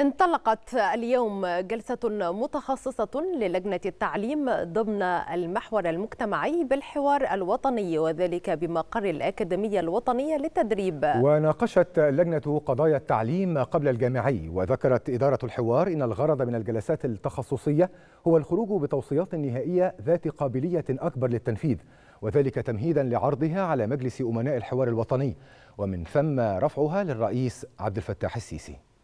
انطلقت اليوم جلسة متخصصة للجنة التعليم ضمن المحور المجتمعي بالحوار الوطني وذلك بمقر الأكاديمية الوطنية للتدريب وناقشت اللجنة قضايا التعليم قبل الجامعي وذكرت إدارة الحوار إن الغرض من الجلسات التخصصية هو الخروج بتوصيات نهائية ذات قابلية أكبر للتنفيذ وذلك تمهيدا لعرضها على مجلس أمناء الحوار الوطني ومن ثم رفعها للرئيس عبد الفتاح السيسي